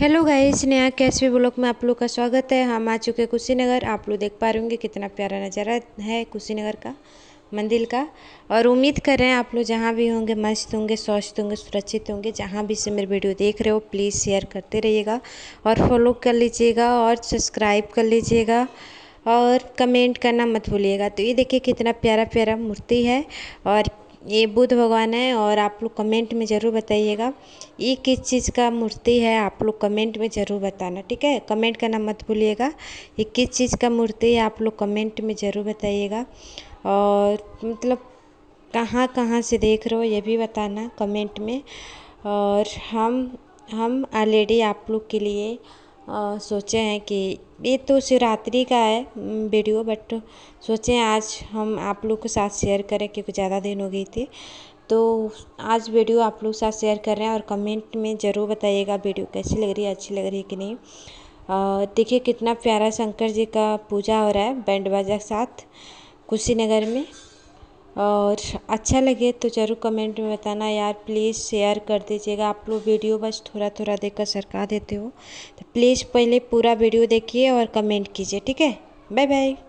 hello guys नया कैसवी block में आप लोग का स्वागत है हम आ चुके कुशीनगर आप लोग देख पा रहे होंगे कितना प्यारा नज़ारा है कुशीनगर का मंदिर का और उम्मीद कर रहे हैं आप लोग जहाँ भी होंगे मस्त होंगे स्वस्थ होंगे सुरक्षित होंगे जहाँ भी से मेरी वीडियो देख रहे हो प्लीज़ शेयर करते रहिएगा और फॉलो कर लीजिएगा और सब्सक्राइब कर लीजिएगा और कमेंट करना मत भूलिएगा तो ये देखिए कितना प्यारा प्यारा मूर्ति है और ये बुद्ध भगवान है और आप लोग कमेंट में ज़रूर बताइएगा ये किस चीज़ का मूर्ति है आप लोग कमेंट में ज़रूर बताना ठीक है कमेंट करना मत भूलिएगा ये किस चीज़ का मूर्ति है आप लोग कमेंट में ज़रूर बताइएगा और मतलब कहाँ कहाँ से देख रहे हो ये भी बताना कमेंट में और हम हम ऑलरेडी आप लोग के लिए सोचे हैं कि ये तो शिवरात्रि का है वीडियो बट सोचे आज हम आप लोग के साथ शेयर करें क्योंकि ज़्यादा दिन हो गई थी तो आज वीडियो आप लोग के साथ शेयर कर रहे हैं और कमेंट में ज़रूर बताइएगा वीडियो कैसी लग रही है अच्छी लग रही है कि नहीं देखिए कितना प्यारा शंकर जी का पूजा हो रहा है बैंड बाजा के साथ कुशीनगर में और अच्छा लगे तो ज़रूर कमेंट में बताना यार प्लीज़ शेयर कर दीजिएगा आप लोग वीडियो बस थोड़ा थोड़ा देखकर सरका देते हो तो प्लीज़ पहले पूरा वीडियो देखिए और कमेंट कीजिए ठीक है बाय बाय